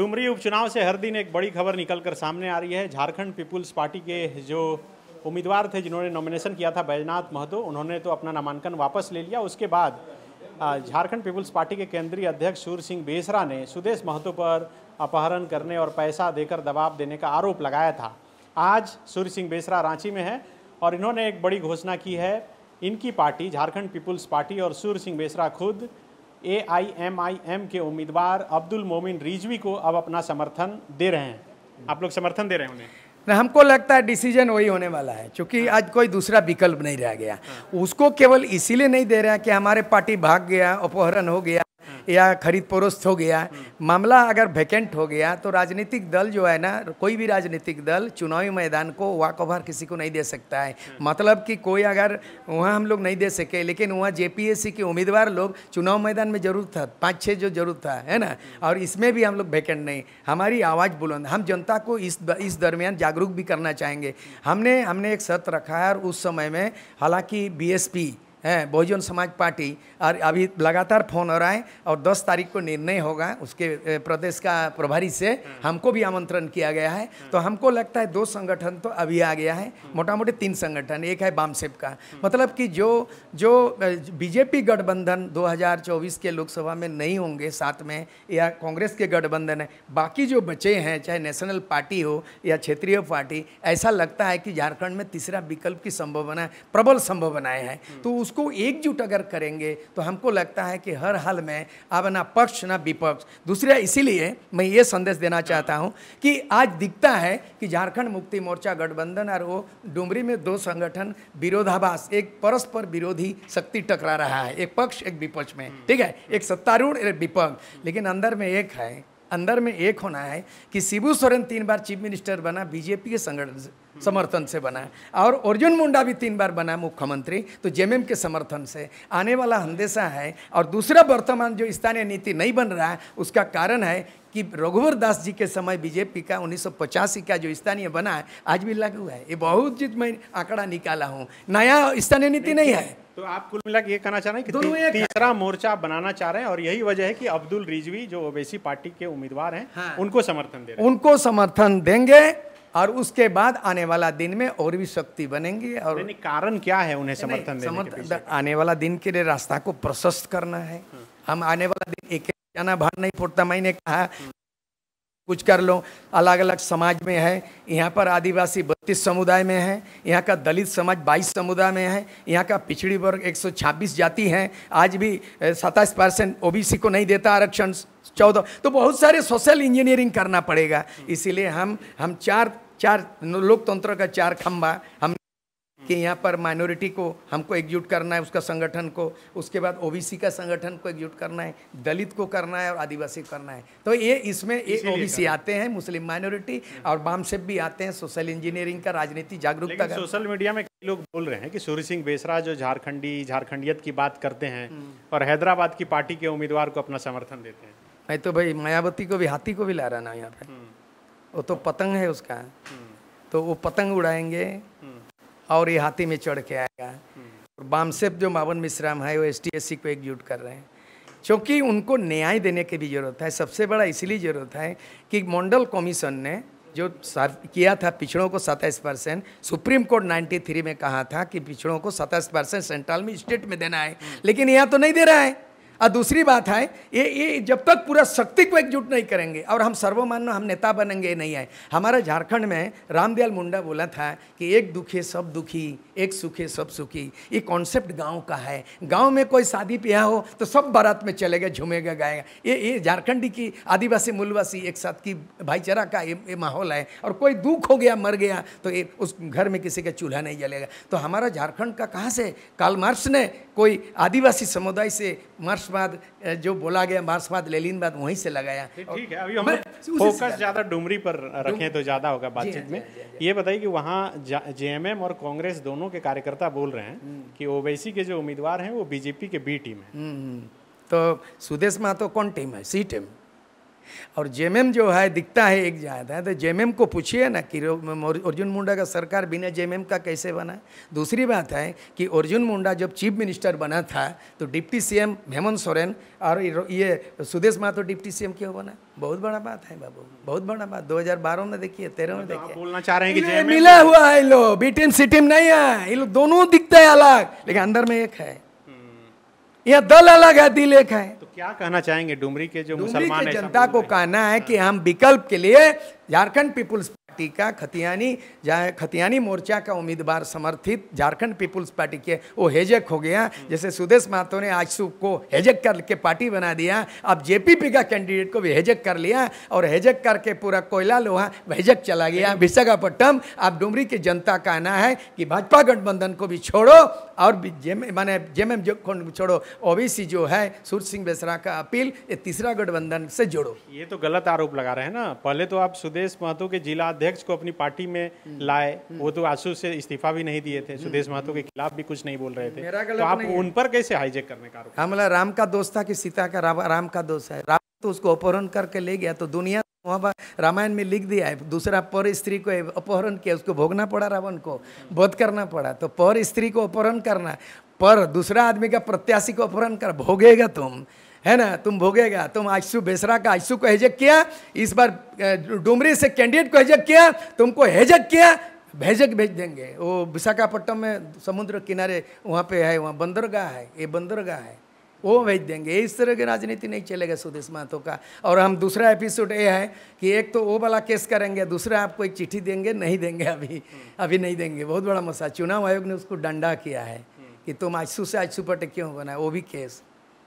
डुमरी उपचुनाव से हर दिन एक बड़ी खबर निकलकर सामने आ रही है झारखंड पीपुल्स पार्टी के जो उम्मीदवार थे जिन्होंने नॉमिनेशन किया था बैजनाथ महतो उन्होंने तो अपना नामांकन वापस ले लिया उसके बाद झारखंड पीपुल्स पार्टी के केंद्रीय अध्यक्ष सूर सिंह बेसरा ने सुदेश महतो पर अपहरण करने और पैसा देकर दबाव देने का आरोप लगाया था आज सूर्य सिंह बेसरा रांची में है और इन्होंने एक बड़ी घोषणा की है इनकी पार्टी झारखंड पीपुल्स पार्टी और सूर्य सिंह बेसरा खुद एआईएमआईएम के उम्मीदवार अब्दुल मोमिन रिजवी को अब अपना समर्थन दे रहे हैं आप लोग समर्थन दे रहे हैं उन्हें ना हमको लगता है डिसीजन वही होने वाला है क्योंकि हाँ। आज कोई दूसरा विकल्प नहीं रह गया हाँ। उसको केवल इसीलिए नहीं दे रहे हैं कि हमारे पार्टी भाग गया अपहरण हो गया या खरीद परोस्त हो गया मामला अगर वैकेंट हो गया तो राजनीतिक दल जो है ना कोई भी राजनीतिक दल चुनावी मैदान को वाक ओवर किसी को नहीं दे सकता है मतलब कि कोई अगर वहाँ हम लोग नहीं दे सके लेकिन वहाँ जे के उम्मीदवार लोग चुनाव मैदान में जरूर था पाँच छः जो जरूर था है ना और इसमें भी हम लोग वैकेंट नहीं हमारी आवाज़ बुलंद हम जनता को इस इस दरमियान जागरूक भी करना चाहेंगे हमने हमने एक सत्र रखा है और उस समय में हालांकि बीएसपी हैं बहुजन समाज पार्टी और अभी लगातार फोन हो रहा है और 10 तारीख को निर्णय होगा उसके प्रदेश का प्रभारी से हमको भी आमंत्रण किया गया है तो हमको लगता है दो संगठन तो अभी आ गया है मोटा मोटी तीन संगठन एक है बामसेप का मतलब कि जो जो बीजेपी गठबंधन 2024 के लोकसभा में नहीं होंगे साथ में या कांग्रेस के गठबंधन है बाकी जो बचे हैं चाहे नेशनल पार्टी हो या क्षेत्रीय पार्टी ऐसा लगता है कि झारखंड में तीसरा विकल्प की संभावना प्रबल संभावनाएँ हैं तो उस उसको एकजुट अगर करेंगे तो हमको लगता है कि हर हाल में अब ना पक्ष ना विपक्ष दूसरा इसीलिए मैं ये संदेश देना चाहता हूँ कि आज दिखता है कि झारखंड मुक्ति मोर्चा गठबंधन और वो डुमरी में दो संगठन विरोधाभास एक परस्पर विरोधी शक्ति टकरा रहा है एक पक्ष एक विपक्ष में ठीक है एक सत्तारूढ़ एक विपक्ष लेकिन अंदर में एक है अंदर में एक होना है कि शिबू सोरेन तीन बार चीफ मिनिस्टर बना बीजेपी के संगठन समर्थन से बना है और अर्जुन मुंडा भी तीन बार बना मुख्यमंत्री तो जेएमएम के समर्थन से आने वाला हंदेशा है और दूसरा वर्तमान जो स्थानीय नीति नहीं बन रहा है उसका कारण है कि रघुवर दास जी के समय बीजेपी का उन्नीस का जो स्थानीय बना है आज भी लागू है ये बहुत मैं आंकड़ा निकाला हूँ नया स्थानीय नीति नहीं है तो आप कुल मिला ये कहना चाह रहे हैं कि तीसरा मोर्चा बनाना चाह रहे हैं और यही वजह है कि अब्दुल रिजवी जो ओबेसी पार्टी के उम्मीदवार हैं हाँ। उनको समर्थन दे रहे हैं उनको समर्थन देंगे और उसके बाद आने वाला दिन में और भी शक्ति बनेंगी और कारण क्या है उन्हें समर्थन देने समर्थन आने वाला दिन के लिए रास्ता को प्रशस्त करना है हाँ। हम आने वाला दिन एक जाना भार नहीं पड़ता मैंने कहा कुछ कर लो अलग अलग समाज में है यहाँ पर आदिवासी बत्तीस समुदाय में है यहाँ का दलित समाज बाईस समुदाय में है यहाँ का पिछड़ी वर्ग 126 जाति हैं आज भी सत्ताईस परसेंट ओ को नहीं देता आरक्षण चौदह तो बहुत सारे सोशल इंजीनियरिंग करना पड़ेगा इसीलिए हम हम चार चार लोकतंत्र का चार खंभा हम कि यहाँ पर माइनॉरिटी को हमको एकजुट करना है उसका संगठन को उसके बाद ओबीसी का संगठन को एकजुट करना है दलित को करना है और आदिवासी को करना है तो ये इसमें ये ओबीसी आते हैं मुस्लिम माइनॉरिटी और बाम से भी आते हैं सोशल इंजीनियरिंग का राजनीति जागरूकता का सोशल मीडिया में कई लोग बोल रहे हैं कि सूर्य सिंह बेसरा जो झारखंडी झारखंडियत की बात करते हैं हम्म। और हैदराबाद की पार्टी के उम्मीदवार को अपना समर्थन देते हैं नहीं तो भाई मायावती को भी हाथी को भी ला रहा ना यहाँ पे हम्म। वो तो पतंग है उसका हम्म। तो वो पतंग उड़ाएंगे और ये हाथी में चढ़ के आएगा और बामसेप जो मावन मिश्राम है वो एस टी एस सी को एकजुट कर रहे हैं क्योंकि उनको न्याय देने की भी ज़रूरत है सबसे बड़ा इसलिए ज़रूरत है कि मंडल कमीशन ने जो किया था पिछड़ों को सत्ताईस percent supreme court ninety three में कहा था कि पिछड़ों को सत्ताईस परसेंट सेंट्रल में स्टेट में देना है लेकिन यहाँ तो नहीं दे रहा है और दूसरी बात है ये ये जब तक पूरा शक्ति को एकजुट नहीं करेंगे और हम सर्वमान्य हम नेता बनेंगे नहीं आए हमारा झारखंड में रामदयाल मुंडा बोला था कि एक दुखे सब दुखी एक सुखे सब सुखी ये कॉन्सेप्ट गांव का है गांव में कोई शादी ब्याह हो तो सब बारात में चलेगा झूमेगा गाएगा ये ये झारखंड की आदिवासी मूलवासी एक साथ की भाईचारा का ये, ये माहौल है और कोई दुख हो गया मर गया तो ये उस घर में किसी का चूल्हा नहीं जलेगा तो हमारा झारखंड का कहाँ से कालमार्स ने कोई आदिवासी समुदाय से मार्स मार्क्सवाद जो बोला गया मार्क्सवाद लेलिनवाद वहीं से लगाया ठीक है अभी हम फोकस ज़्यादा डुमरी पर रखें तो ज़्यादा होगा बातचीत में ये बताइए कि वहाँ जेएमएम और कांग्रेस दोनों के कार्यकर्ता बोल रहे हैं हम्म। कि ओवैसी के जो उम्मीदवार हैं वो बीजेपी के बी टीम है हम्म, हम्म। तो सुदेश माह कौन टीम है सी टीम और जेएमएम जो है दिखता है एक जाए है तो जेएमएम को पूछिए ना कि अर्जुन मुंडा का सरकार बिना जेएमएम का कैसे बना दूसरी बात है कि अर्जुन मुंडा जब चीफ मिनिस्टर बना था तो डिप्टी सीएम हेमंत सोरेन और ये सुदेश माथो डिप्टी सीएम क्यों बना बहुत बड़ा बात है बाबू बहुत बड़ा बात 2012 में देखिए तेरह में तो देखिए बोलना चाह रहे हैं कि मिला हुआ है लोग बी टीम सी टीम नहीं है ये लोग दोनों दिखते हैं अलग लेकिन अंदर में एक है यह दल अलग है दिल एक है तो क्या कहना चाहेंगे डुमरी के जो मुसलमान जनता को कहना है कि हम विकल्प के लिए झारखंड पीपुल्स पार्टी का खतियानी जहाँ खतियानी मोर्चा का उम्मीदवार समर्थित झारखंड पीपुल्स पार्टी के वो हेजक हो गया जैसे सुदेश महतो ने आजसू को हेजक करके पार्टी बना दिया अब जेपीपी का कैंडिडेट को भी हेजक कर लिया और हेजक करके पूरा कोयला लोहा हेजक चला गया हम्म। विशाखापट्टनम अब डुमरी की जनता का आना है कि भाजपा गठबंधन को भी छोड़ो और माने जेम एम छोड़ो ओबीसी जो है सूर्य सिंह बेसरा का अपील ये तीसरा गठबंधन से जोड़ो ये तो गलत आरोप लगा रहे हैं ना पहले तो आप सुदेश महतो के जिला अध्यक्ष अध्यक्ष को अपनी पार्टी में हम्म, लाए हम्म। वो तो आंसू से इस्तीफा भी नहीं दिए थे हम्म, सुदेश महतो के खिलाफ भी कुछ नहीं बोल रहे थे तो आप उन पर कैसे हाईजेक करने का हाँ मतलब राम का दोस्त था कि सीता का राम का दोस्त है राम तो उसको अपहरण करके ले गया तो दुनिया वहाँ रामायण में लिख दिया है दूसरा पर स्त्री को अपहरण किया उसको भोगना पड़ा रावण को बोध करना पड़ा तो पर स्त्री को अपहरण करना पर दूसरा आदमी का प्रत्याशी को अपहरण कर भोगेगा तुम है ना तुम भोगेगा तुम आयसु बेसरा का आयसु को हेजक किया इस बार डुमरी से कैंडिडेट को हेजक किया तुमको हेजक किया भेजक भेज देंगे वो विशाखापट्टनम में समुद्र किनारे वहाँ पे है वहाँ बंदरगाह है ये बंदरगाह है वो भेज देंगे इस तरह की राजनीति नहीं चलेगा सुदेश महतो का और हम दूसरा एपिसोड ये है कि एक तो वो वाला केस करेंगे दूसरा आपको एक चिट्ठी देंगे नहीं देंगे अभी अभी नहीं देंगे बहुत बड़ा मसाला चुनाव आयोग ने उसको डंडा किया है कि तुम आजसू से आजसू पटे क्यों बना वो भी केस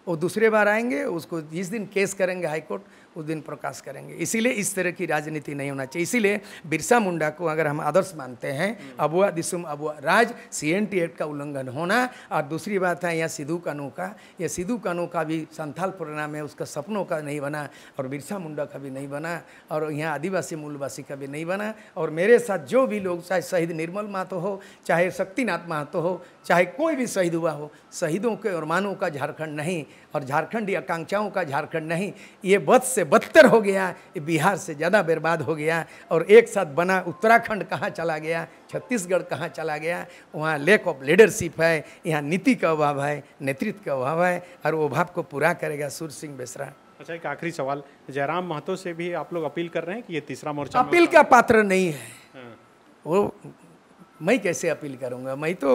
वो दूसरे बार आएंगे उसको जिस दिन केस करेंगे हाईकोर्ट उस दिन प्रकाश करेंगे इसीलिए इस तरह की राजनीति नहीं होना चाहिए इसीलिए बिरसा मुंडा को अगर हम आदर्श मानते हैं अबुआ दिसुम अबुआ राज सी एन टी एक्ट का उल्लंघन होना और दूसरी बात है यह सिद्धू कानू का यह सिद्धू कानू का भी संथाल परिणाम है उसका सपनों का नहीं बना और बिरसा मुंडा का भी नहीं बना और यहाँ आदिवासी मूलवासी का भी नहीं बना और मेरे साथ जो भी लोग चाहे शहीद निर्मल महतो हो चाहे शक्तिनाथ महतो हो चाहे कोई भी शहीद हुआ हो शहीदों के अरमानों का झारखंड नहीं और झारखंडी आकांक्षाओं का झारखंड नहीं ये बद से बदतर हो गया ये बिहार से ज़्यादा बर्बाद हो गया और एक साथ बना उत्तराखंड कहाँ चला गया छत्तीसगढ़ कहाँ चला गया वहाँ लेक ऑफ लीडरशिप है यहाँ नीति का अभाव है नेतृत्व का अभाव है और वो अभाव को पूरा करेगा सूर सिंह बेसरा अच्छा एक आखिरी सवाल जयराम महतो से भी आप लोग अपील कर रहे हैं कि ये तीसरा मोर्चा अपील का पात्र नहीं है हाँ। वो मैं कैसे अपील करूंगा मैं तो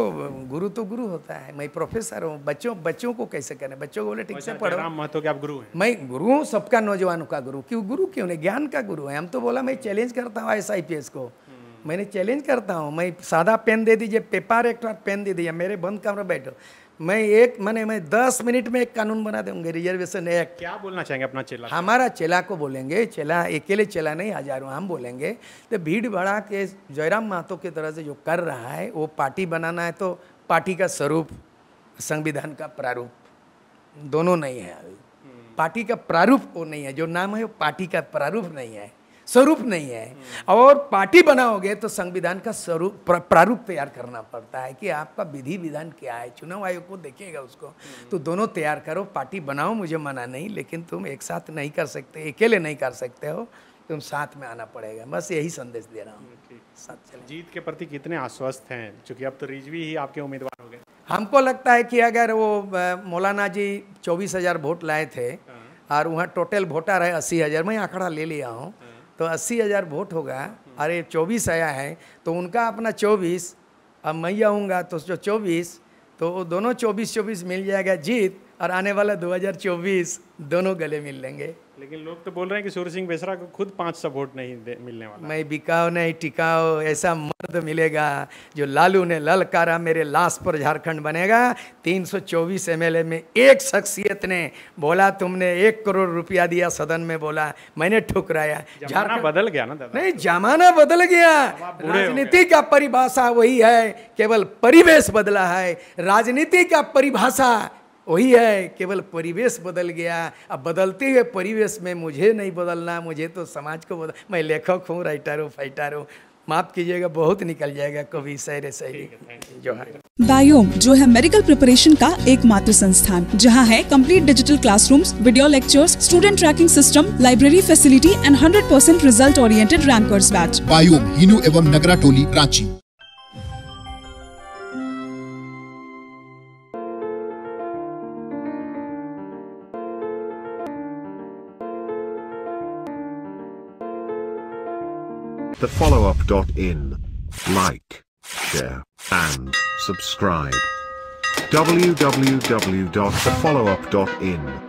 गुरु तो गुरु होता है मैं प्रोफेसर हूँ बच्चों बच्चों को कैसे करें बच्चों को बोले ठीक से पढ़ो महतो के आप गुरु हैं मैं गुरु हूँ सबका नौजवानों का गुरु क्यों गुरु क्यों नहीं ज्ञान का गुरु है हम तो बोला मैं चैलेंज करता हूँ एस को हम्म। मैंने चैलेंज करता हूँ मैं सादा पेन दे दीजिए पेपर एक पेन दे दिया मेरे बंद कमरे बैठो मैं एक मैंने मैं दस मिनट में एक कानून बना दूंगे रिजर्वेशन एक्ट क्या बोलना चाहेंगे अपना चेला हमारा चेला को बोलेंगे चेला अकेले चेला नहीं हजारों हम बोलेंगे तो भीड़ भड़ा के जयराम महतो की तरह से जो कर रहा है वो पार्टी बनाना है तो पार्टी का स्वरूप संविधान का प्रारूप दोनों नहीं है हम्म। पार्टी का प्रारूप वो नहीं है जो नाम है वो पार्टी का प्रारूप नहीं है स्वरूप नहीं है और पार्टी बनाओगे तो संविधान का स्वरूप प्रारूप तैयार करना पड़ता है कि आपका विधि विधान क्या है चुनाव आयोग को देखेगा उसको तो दोनों तैयार करो पार्टी बनाओ मुझे मना नहीं लेकिन तुम एक साथ नहीं कर सकते अकेले नहीं कर सकते हो तुम साथ में आना पड़ेगा बस यही संदेश दे रहा हूँ जीत के प्रति कितने आश्वस्त हैं चूंकि अब तो रिजवी ही आपके उम्मीदवार हो गए हमको लगता है कि अगर वो मौलाना जी चौबीस हज़ार वोट लाए थे हाँ। और वहाँ टोटल वोटर है अस्सी हज़ार मैं आंकड़ा ले लिया हूँ हाँ। तो अस्सी हज़ार वोट होगा अरे चौबीस आया है तो उनका अपना चौबीस अब मैं आऊँगा तो जो चौबीस तो दोनों चौबीस चौबीस मिल जाएगा जीत और आने वाला 2024 दोनों गले मिल लेंगे लेकिन लोग तो बोल रहे हैं कि सूर्य सिंह बेसरा को खुद पांच सपोर्ट वोट नहीं मिलने वाला मैं बिकाओ नहीं टिकाओ ऐसा मर्द मिलेगा जो लालू ने ललकारा मेरे लाश पर झारखंड बनेगा 324 एमएलए में एक शख्सियत ने बोला तुमने एक करोड़ रुपया दिया सदन में बोला मैंने ठुकराया झारखंड बदल गया ना दादा नहीं जमाना बदल गया राजनीति का परिभाषा वही है केवल परिवेश बदला है राजनीति का परिभाषा वही है केवल परिवेश बदल गया अब बदलते हुए परिवेश में मुझे नहीं बदलना मुझे तो समाज को बदल मैं लेखक हूँ राइटर हूँ फाइटर हूँ माफ कीजिएगा बहुत निकल जाएगा कभी सैरे सैरी जो है बायोम जो है मेडिकल प्रिपरेशन का एकमात्र संस्थान जहां है complete digital classrooms, video lectures student tracking system library facility and 100% result oriented rankers batch बायोम हिनू एवं नगरा टोली Ranchi The Follow Up. In. Like, share, and subscribe. www.thefollowup.in